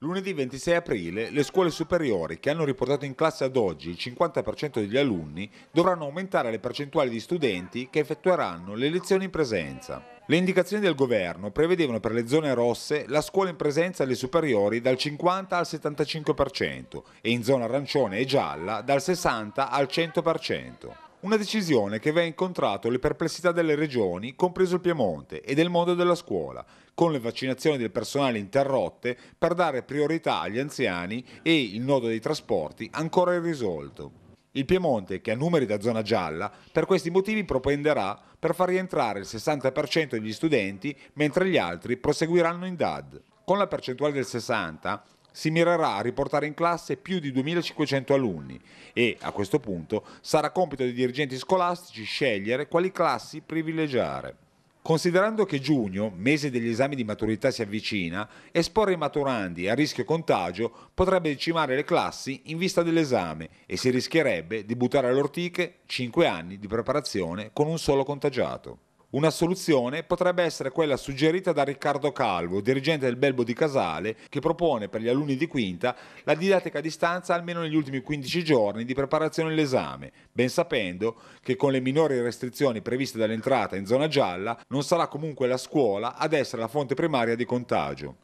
Lunedì 26 aprile le scuole superiori che hanno riportato in classe ad oggi il 50% degli alunni dovranno aumentare le percentuali di studenti che effettueranno le lezioni in presenza. Le indicazioni del governo prevedevano per le zone rosse la scuola in presenza alle superiori dal 50 al 75% e in zona arancione e gialla dal 60 al 100%. Una decisione che aveva incontrato le perplessità delle regioni, compreso il Piemonte, e del mondo della scuola, con le vaccinazioni del personale interrotte per dare priorità agli anziani e il nodo dei trasporti ancora irrisolto. Il Piemonte, che ha numeri da zona gialla, per questi motivi propenderà per far rientrare il 60% degli studenti, mentre gli altri proseguiranno in DAD. Con la percentuale del 60, si mirerà a riportare in classe più di 2500 alunni e, a questo punto, sarà compito dei dirigenti scolastici scegliere quali classi privilegiare. Considerando che giugno, mese degli esami di maturità, si avvicina, esporre i maturandi a rischio contagio potrebbe decimare le classi in vista dell'esame e si rischierebbe di buttare all'ortiche 5 anni di preparazione con un solo contagiato. Una soluzione potrebbe essere quella suggerita da Riccardo Calvo, dirigente del Belbo di Casale, che propone per gli alunni di quinta la didattica a distanza almeno negli ultimi 15 giorni di preparazione all'esame, ben sapendo che con le minori restrizioni previste dall'entrata in zona gialla non sarà comunque la scuola ad essere la fonte primaria di contagio.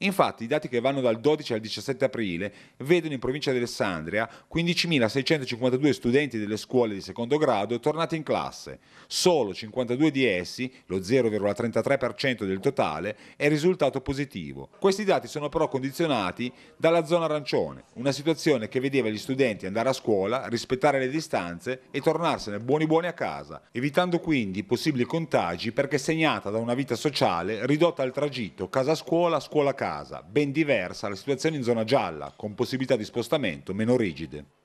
Infatti i dati che vanno dal 12 al 17 aprile vedono in provincia di Alessandria 15.652 studenti delle scuole di secondo grado tornati in classe. Solo 52 di essi, lo 0,33% del totale, è risultato positivo. Questi dati sono però condizionati dalla zona arancione, una situazione che vedeva gli studenti andare a scuola, rispettare le distanze e tornarsene buoni buoni a casa, evitando quindi possibili contagi perché segnata da una vita sociale ridotta al tragitto casa-scuola-scuola-casa casa, ben diversa la situazione in zona gialla, con possibilità di spostamento meno rigide.